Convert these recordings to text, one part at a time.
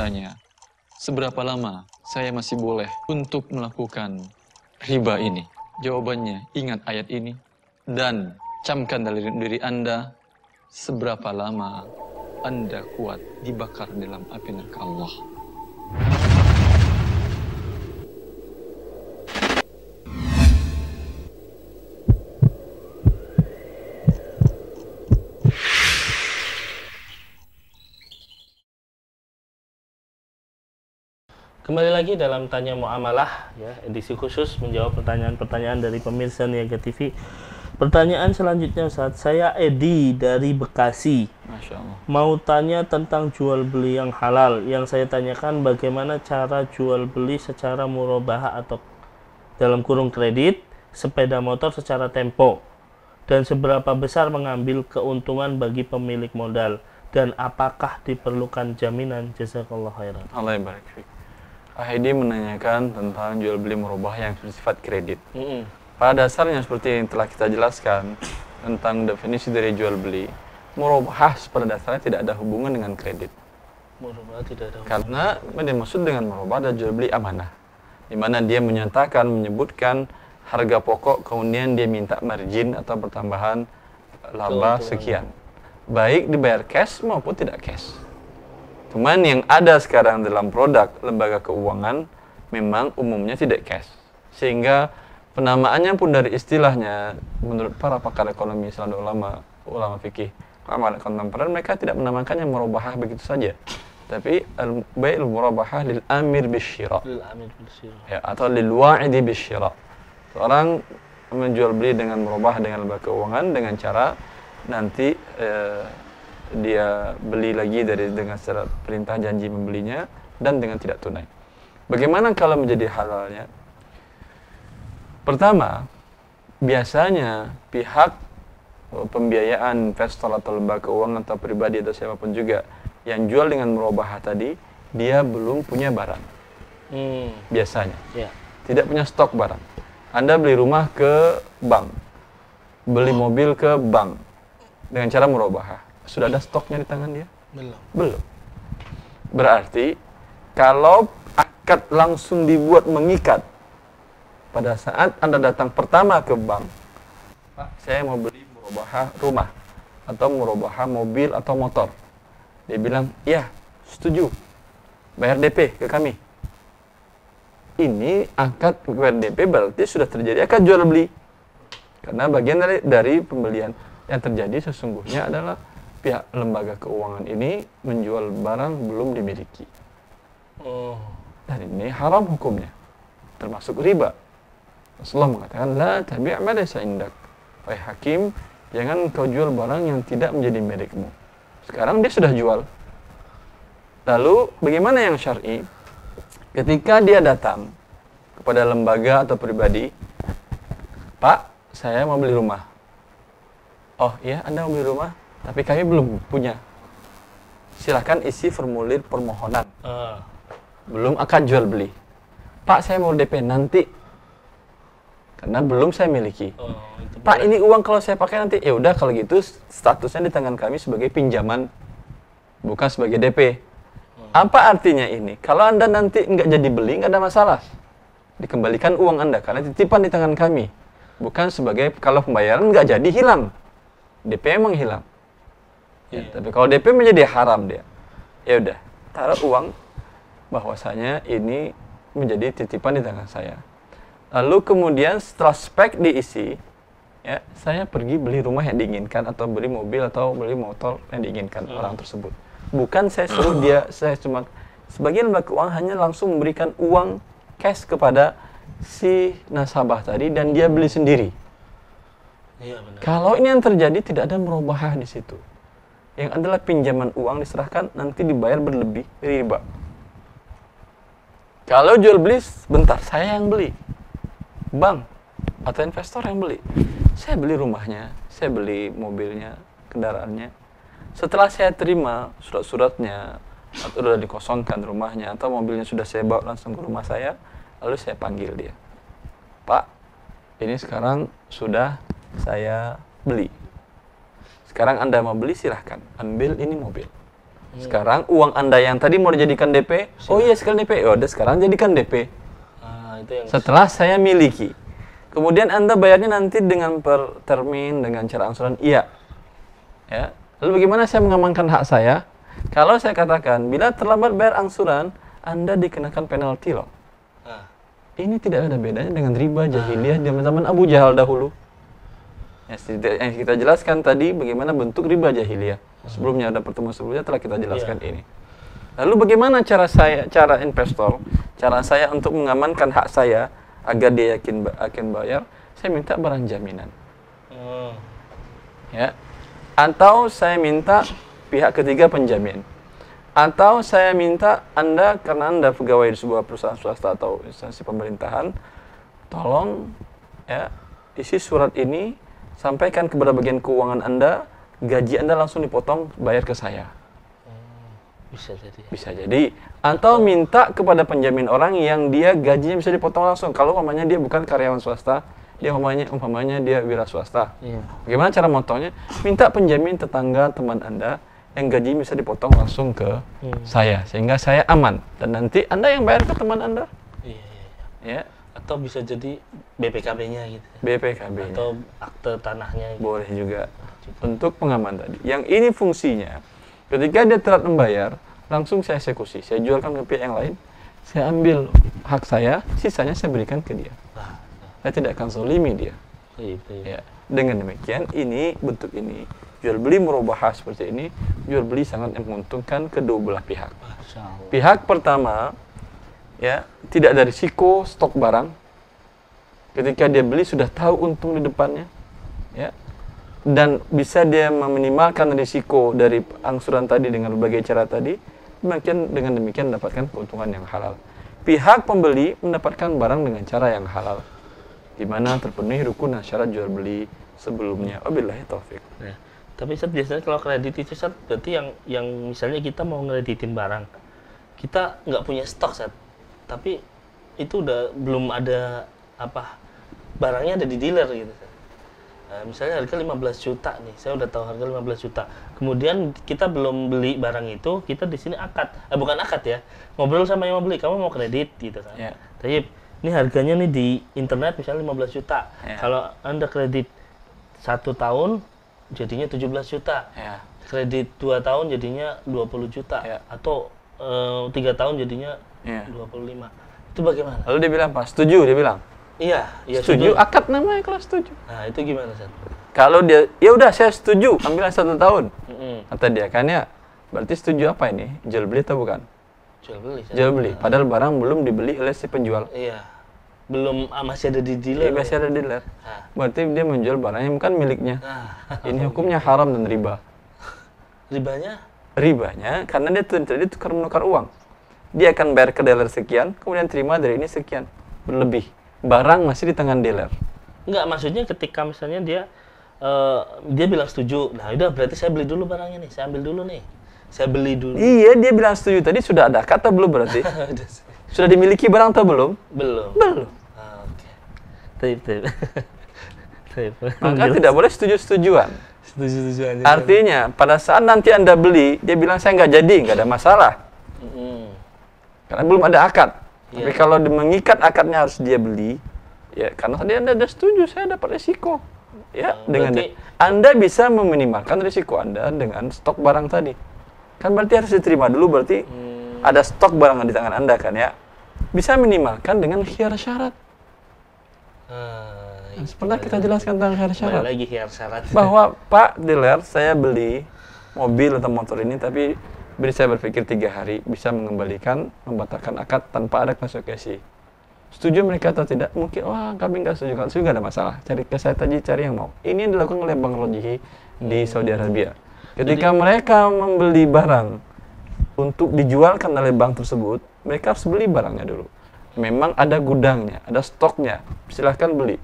bertanya, seberapa lama saya masih boleh untuk melakukan riba ini? Jawabannya, ingat ayat ini dan camkan dari diri Anda seberapa lama Anda kuat dibakar dalam api neraka Allah. Kembali lagi dalam tanya muamalah ya, edisi khusus menjawab pertanyaan-pertanyaan dari pemirsa Niaga TV. Pertanyaan selanjutnya saat saya Edi dari Bekasi. Masya Mau tanya tentang jual beli yang halal. Yang saya tanyakan bagaimana cara jual beli secara murabaha atau dalam kurung kredit sepeda motor secara tempo dan seberapa besar mengambil keuntungan bagi pemilik modal dan apakah diperlukan jaminan jasa khairan. Allah Ahedi menanyakan tentang jual beli merubah yang bersifat kredit. Mm -hmm. Pada dasarnya seperti yang telah kita jelaskan tentang definisi dari jual beli, merubah pada dasarnya tidak ada hubungan dengan kredit. Merubah tidak ada. Hubungan. Karena yang dimaksud dengan merubah adalah jual beli amanah. Di mana dia menyatakan menyebutkan harga pokok kemudian dia minta margin atau pertambahan laba sekian. Baik dibayar cash maupun tidak cash. Cuman yang ada sekarang dalam produk lembaga keuangan memang umumnya tidak cash. Sehingga penamaannya pun dari istilahnya menurut para pakar ekonomi selalu ulama ulama fikih ulama kontemporer mereka tidak menamakannya murabahah begitu saja tapi al bai'ul murabahah lil amir bisyira lil amir bisyira ya atau lil wa'idi bisyira Orang menjual beli dengan merubah dengan lembaga keuangan dengan cara nanti eh, dia beli lagi dari dengan secara perintah janji membelinya dan dengan tidak tunai. Bagaimana kalau menjadi halalnya? Pertama, biasanya pihak pembiayaan investor atau lembaga keuangan atau pribadi atau siapapun juga yang jual dengan merubah tadi dia belum punya barang hmm. biasanya yeah. tidak punya stok barang anda beli rumah ke bank beli oh. mobil ke bank dengan cara merubah sudah ada stoknya di tangan dia? Belum. Belum. Berarti kalau akad langsung dibuat mengikat pada saat Anda datang pertama ke bank, Pak, saya mau beli merubah rumah atau merubah mobil atau motor. Dia bilang, "Iya, setuju. Bayar DP ke kami." Ini akad bayar DP berarti sudah terjadi akad jual beli. Karena bagian dari, dari pembelian yang terjadi sesungguhnya adalah pihak lembaga keuangan ini menjual barang belum dimiliki. Oh. Dan ini haram hukumnya. Termasuk riba. Rasulullah mengatakan, La tabi' malaysa indak. Wai hakim, jangan kau jual barang yang tidak menjadi milikmu. Sekarang dia sudah jual. Lalu bagaimana yang syar'i? Ketika dia datang kepada lembaga atau pribadi, Pak, saya mau beli rumah. Oh iya, Anda mau beli rumah? tapi kami belum punya. Silahkan isi formulir permohonan. Uh. Belum akan jual beli. Pak, saya mau DP nanti. Karena belum saya miliki. Oh, Pak, ini uang kalau saya pakai nanti. Ya udah kalau gitu statusnya di tangan kami sebagai pinjaman, bukan sebagai DP. Hmm. Apa artinya ini? Kalau Anda nanti nggak jadi beli, nggak ada masalah. Dikembalikan uang Anda karena titipan di tangan kami. Bukan sebagai kalau pembayaran nggak jadi hilang. DP emang hilang Ya, iya. Gitu. tapi kalau DP menjadi haram dia. Ya udah, taruh uang bahwasanya ini menjadi titipan di tangan saya. Lalu kemudian setelah spek diisi, ya saya pergi beli rumah yang diinginkan atau beli mobil atau beli motor yang diinginkan hmm. orang tersebut. Bukan saya suruh dia, saya cuma sebagian lembaga uang hanya langsung memberikan uang cash kepada si nasabah tadi dan dia beli sendiri. Iya, benar. Kalau ini yang terjadi tidak ada merubah di situ yang adalah pinjaman uang diserahkan nanti dibayar berlebih riba. Kalau jual beli bentar saya yang beli. Bank atau investor yang beli. Saya beli rumahnya, saya beli mobilnya, kendaraannya. Setelah saya terima surat-suratnya atau sudah dikosongkan rumahnya atau mobilnya sudah saya bawa langsung ke rumah saya, lalu saya panggil dia. Pak, ini sekarang sudah saya beli sekarang Anda mau beli silahkan, ambil ini mobil. Hmm. Sekarang uang Anda yang tadi mau dijadikan DP, oh iya sekarang DP, oh ya udah sekarang jadikan DP. Ah, itu yang Setelah saya miliki. Kemudian Anda bayarnya nanti dengan per termin, dengan cara angsuran, iya. Ya. Lalu bagaimana saya mengamankan hak saya? Kalau saya katakan, bila terlambat bayar angsuran, Anda dikenakan penalti loh. Ah. Ini tidak ada bedanya dengan riba jahiliyah ah. zaman-zaman Abu Jahal dahulu yang kita jelaskan tadi bagaimana bentuk riba jahiliyah. Hmm. Sebelumnya ada pertemuan sebelumnya telah kita jelaskan yeah. ini. Lalu bagaimana cara saya, cara investor, cara saya untuk mengamankan hak saya agar dia yakin akan bayar? Saya minta barang jaminan. oh. Ya. Atau saya minta pihak ketiga penjamin. Atau saya minta Anda karena Anda pegawai di sebuah perusahaan swasta atau instansi pemerintahan, tolong ya isi surat ini sampaikan kepada bagian keuangan Anda, gaji Anda langsung dipotong bayar ke saya. Hmm, bisa jadi. Bisa jadi. Atau minta kepada penjamin orang yang dia gajinya bisa dipotong langsung. Kalau umpamanya dia bukan karyawan swasta, dia umpamanya umpamanya dia wira swasta. Iya. Bagaimana cara motongnya? Minta penjamin tetangga teman Anda yang gaji bisa dipotong langsung ke iya. saya sehingga saya aman dan nanti Anda yang bayar ke teman Anda. Iya. iya. iya. Ya atau bisa jadi BPKB-nya gitu. BPKB ya? -nya. atau akte tanahnya. Gitu. Boleh juga. Cukup. Untuk pengaman tadi. Yang ini fungsinya ketika dia telat membayar, langsung saya eksekusi. Saya jualkan ke pihak yang lain, saya ambil hak saya, sisanya saya berikan ke dia. Ya. Saya tidak akan solimi dia. Oh, iya, iya. ya. Dengan demikian ini bentuk ini jual beli merubah seperti ini jual beli sangat menguntungkan kedua belah pihak. Pihak pertama ya tidak ada risiko stok barang ketika dia beli sudah tahu untung di depannya ya dan bisa dia meminimalkan risiko dari angsuran tadi dengan berbagai cara tadi demikian dengan demikian mendapatkan keuntungan yang halal pihak pembeli mendapatkan barang dengan cara yang halal di mana terpenuhi rukun syarat jual beli sebelumnya wabillahi taufik ya. tapi set biasanya kalau kredit itu set berarti yang yang misalnya kita mau ngereditin barang kita nggak punya stok set tapi itu udah belum ada apa barangnya ada di dealer gitu nah, misalnya harga 15 juta nih saya udah tahu harga 15 juta kemudian kita belum beli barang itu kita di sini akad eh, bukan akad ya ngobrol sama yang mau beli kamu mau kredit gitu kan yeah. tapi ini harganya nih di internet misalnya 15 juta yeah. kalau anda kredit satu tahun jadinya 17 juta yeah. kredit dua tahun jadinya 20 juta yeah. atau eh, tiga uh, tahun jadinya Yeah. 25. Itu bagaimana? Lalu dia bilang apa? Setuju dia bilang. Iya, iya setuju. setuju. Akad namanya kelas setuju. Nah, itu gimana, San? Kalau dia, ya udah saya setuju, ambil satu tahun. Mm -hmm. Kata dia, kan ya, berarti setuju apa ini? Jual beli atau bukan? Jual beli. Jual beli. Padahal barang belum dibeli oleh si penjual. Iya. Belum ah, masih ada di dealer. Iya, masih ada di dealer. Ha. Ah. Berarti dia menjual barang yang bukan miliknya. Ah. Ini hukumnya haram dan riba. Ribanya? Ribanya karena dia tadi tukar menukar uang dia akan bayar ke dealer sekian, kemudian terima dari ini sekian berlebih. Barang masih di tangan dealer. Enggak, maksudnya ketika misalnya dia uh, dia bilang setuju, nah udah berarti saya beli dulu barangnya nih, saya ambil dulu nih, saya beli dulu. Iya, dia bilang setuju tadi sudah ada kata belum berarti? sudah dimiliki barang atau belum? Belum. Belum. Ah, Oke. Okay. Maka tidak boleh setuju-setujuan. Setuju-setujuan. Artinya pada saat nanti anda beli, dia bilang saya nggak jadi, nggak ada masalah karena belum ada akad. Yeah. Tapi kalau mengikat akadnya harus dia beli, ya karena tadi Anda sudah setuju saya dapat risiko. Ya, nah, dengan berarti, Anda bisa meminimalkan risiko Anda dengan stok barang tadi. Kan berarti harus diterima dulu berarti hmm. ada stok barang di tangan Anda kan ya. Bisa minimalkan dengan khiar syarat. Hmm, pernah kita jelaskan tentang khiar syarat. Lagi khiar syarat. Bahwa Pak dealer saya beli mobil atau motor ini tapi bisa saya berpikir tiga hari bisa mengembalikan membatalkan akad tanpa ada konsekuensi. Setuju mereka atau tidak? Mungkin wah kami nggak setuju, kalau setuju ada masalah. Cari ke saya tadi cari yang mau. Ini yang dilakukan oleh Bang Rojihi di Saudi Arabia. Ketika Jadi, mereka membeli barang untuk dijualkan oleh bank tersebut, mereka harus beli barangnya dulu. Memang ada gudangnya, ada stoknya, silahkan beli.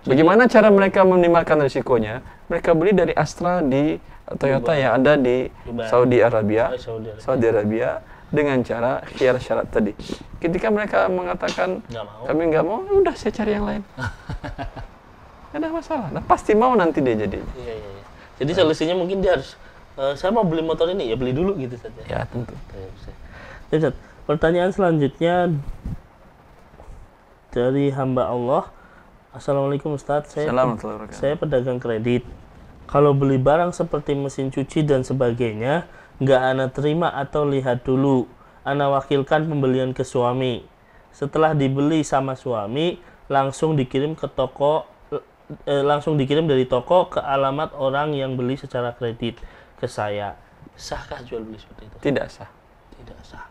Bagaimana cara mereka menimbulkan risikonya? Mereka beli dari Astra di eh, Toyota Dubai. yang ada di Saudi Arabia. Saudi Arabia. dengan cara share syarat tadi. Ketika mereka mengatakan gak mau. kami nggak mau, ya udah saya cari yang lain. ada masalah. Nah, pasti mau nanti dia jadi. Iya, iya, iya. Jadi solusinya mungkin dia harus uh, saya mau beli motor ini ya beli dulu gitu saja. Ya. ya tentu. pertanyaan selanjutnya dari hamba Allah Assalamualaikum Ustadz, saya, Assalamualaikum. saya pedagang kredit. Kalau beli barang seperti mesin cuci dan sebagainya, nggak ana terima atau lihat dulu. Ana wakilkan pembelian ke suami. Setelah dibeli sama suami, langsung dikirim ke toko eh, langsung dikirim dari toko ke alamat orang yang beli secara kredit ke saya. Sahkah jual beli seperti itu? Tidak sah. Tidak sah.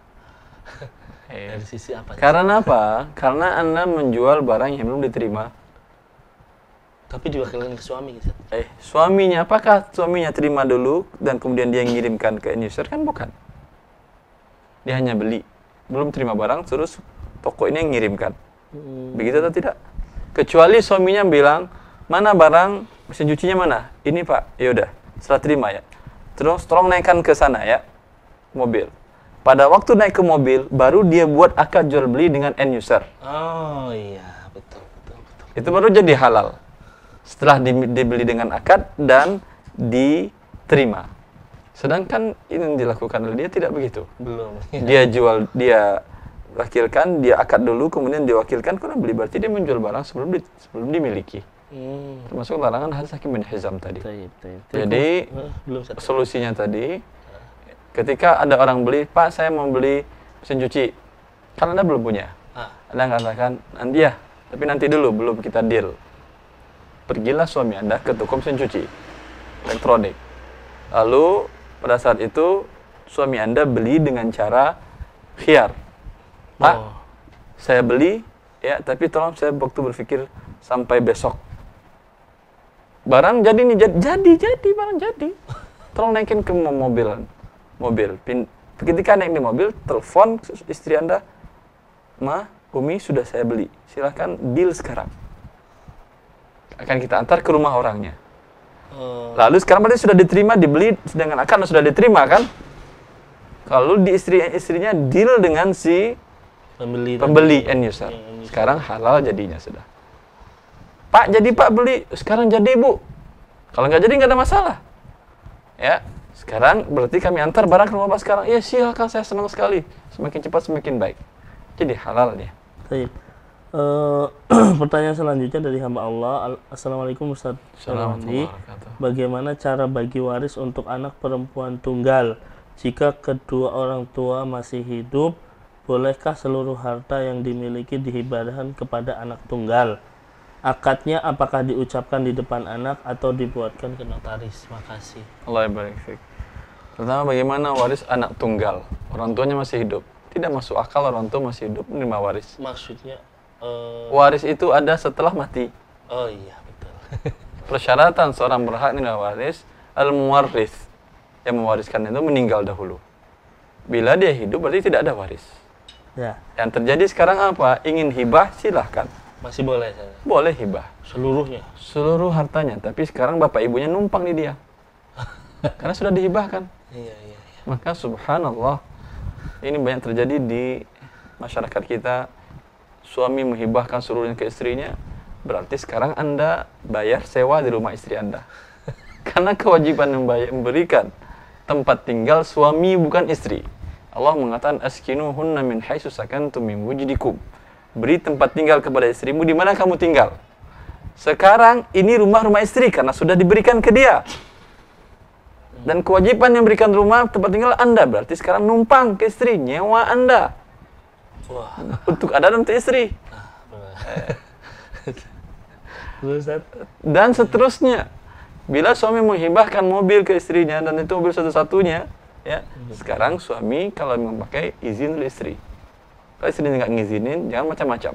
Iya. Dari sisi apa? Karena apa? Karena Anda menjual barang yang belum diterima tapi juga ke suami gitu. Eh, suaminya apakah suaminya terima dulu dan kemudian dia ngirimkan ke end user kan bukan? Dia hanya beli, belum terima barang terus toko ini yang ngirimkan. Hmm. Begitu atau tidak? Kecuali suaminya bilang, "Mana barang mesin cucinya mana?" "Ini, Pak." "Ya udah, setelah terima ya." Terus tolong naikkan ke sana ya mobil. Pada waktu naik ke mobil, baru dia buat akad jual beli dengan end user. Oh iya, betul, betul, betul. Itu baru jadi halal setelah dibeli dengan akad dan diterima. Sedangkan ini yang dilakukan oleh dia tidak begitu. Belum. Dia jual, dia wakilkan, dia akad dulu, kemudian diwakilkan, kemudian beli. Berarti dia menjual barang sebelum di, sebelum dimiliki. Hmm. Termasuk larangan hadis Hakim bin Hizam tadi. taip, taip. Jadi belum solusinya tadi, ketika ada orang beli, Pak saya mau beli mesin cuci, karena anda belum punya. Ah. Anda katakan, nanti ya, tapi nanti dulu, belum kita deal pergilah suami Anda ke toko mesin cuci elektronik. Lalu pada saat itu suami Anda beli dengan cara khiar. Pak, oh. saya beli ya, tapi tolong saya waktu berpikir sampai besok. Barang jadi nih, jadi, jadi, jadi barang jadi. Tolong naikin ke mobil mobil. Pin, ketika naik di mobil, telepon istri Anda, Ma, Umi sudah saya beli. Silahkan deal sekarang akan kita antar ke rumah orangnya. Hmm. Lalu sekarang berarti sudah diterima dibeli dengan akan nah, sudah diterima kan? Kalau di istri istrinya deal dengan si pembeli pembeli end user. Sekarang halal jadinya sudah. Pak jadi Pak beli sekarang jadi Ibu. Kalau nggak jadi nggak ada masalah. Ya, sekarang berarti kami antar barang ke rumah Pak sekarang. Iya silakan saya senang sekali. Semakin cepat semakin baik. Jadi halal dia. Baik. Eh, pertanyaan selanjutnya dari hamba Allah. Assalamualaikum Ustaz Syarwandi. Bagaimana cara bagi waris untuk anak perempuan tunggal jika kedua orang tua masih hidup? Bolehkah seluruh harta yang dimiliki dihibahkan kepada anak tunggal? Akadnya apakah diucapkan di depan anak atau dibuatkan ke notaris? Makasih. Allah Pertama bagaimana waris anak tunggal? Orang tuanya masih hidup. Tidak masuk akal orang tua masih hidup menerima waris. Maksudnya uh, Waris itu ada setelah mati. Oh iya, betul. Persyaratan seorang berhak nilai waris al muwaris Yang mewariskan itu meninggal dahulu. Bila dia hidup berarti tidak ada waris. Ya. Yang terjadi sekarang apa? Ingin hibah silahkan. Masih boleh saya. Boleh hibah. Seluruhnya. Seluruh hartanya, tapi sekarang bapak ibunya numpang di dia. Karena sudah dihibahkan. Iya, iya, iya. Maka subhanallah. Ini banyak terjadi di masyarakat kita suami menghibahkan seluruhnya ke istrinya, berarti sekarang Anda bayar sewa di rumah istri Anda. Karena kewajiban membayar, memberikan tempat tinggal suami bukan istri. Allah mengatakan hunna min haitsu sakantum min wujdikum. Beri tempat tinggal kepada istrimu di mana kamu tinggal. Sekarang ini rumah-rumah istri karena sudah diberikan ke dia. Dan kewajiban yang memberikan rumah tempat tinggal Anda berarti sekarang numpang ke istri, nyewa Anda. Wah. Untuk ada untuk istri. Ah, dan seterusnya. Bila suami menghibahkan mobil ke istrinya dan itu mobil satu-satunya, ya. Hmm. Sekarang suami kalau memakai izin dari istri. Kalau istri nggak ngizinin, jangan macam-macam.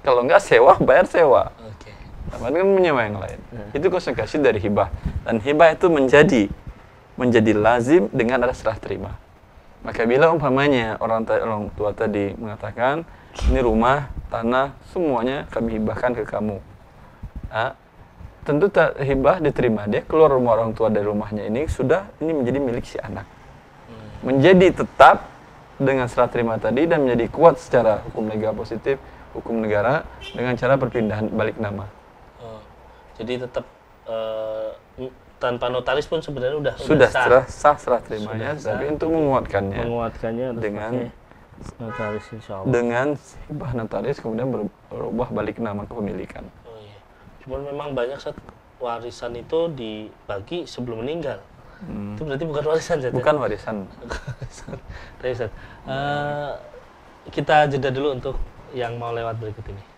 Kalau nggak sewa, bayar sewa. Oke. Okay. Tapi kan menyewa yang lain. Hmm. Itu konsekuensi dari hibah. Dan hibah itu menjadi menjadi lazim dengan ada serah terima. Maka bila umpamanya orang, orang tua tadi mengatakan, ini rumah, tanah, semuanya kami hibahkan ke kamu. Nah, tentu tak hibah diterima dia keluar rumah orang tua dari rumahnya ini sudah ini menjadi milik si anak. Hmm. Menjadi tetap dengan serah terima tadi dan menjadi kuat secara hukum negara positif, hukum negara dengan cara perpindahan balik nama. Oh. jadi tetap uh, tanpa notaris pun sebenarnya sudah sudah sah. Serah, sah serah terimanya, sudah tapi sah. untuk menguatkannya. Menguatkannya dengan notaris insya Allah. Dengan hibah notaris kemudian berubah balik nama kepemilikan. Oh, iya. Cuman memang banyak saat warisan itu dibagi sebelum meninggal. Hmm. Itu berarti bukan warisan, Zat, ya? Bukan warisan. Tapi, Zat, uh, eh, kita jeda dulu untuk yang mau lewat berikut ini.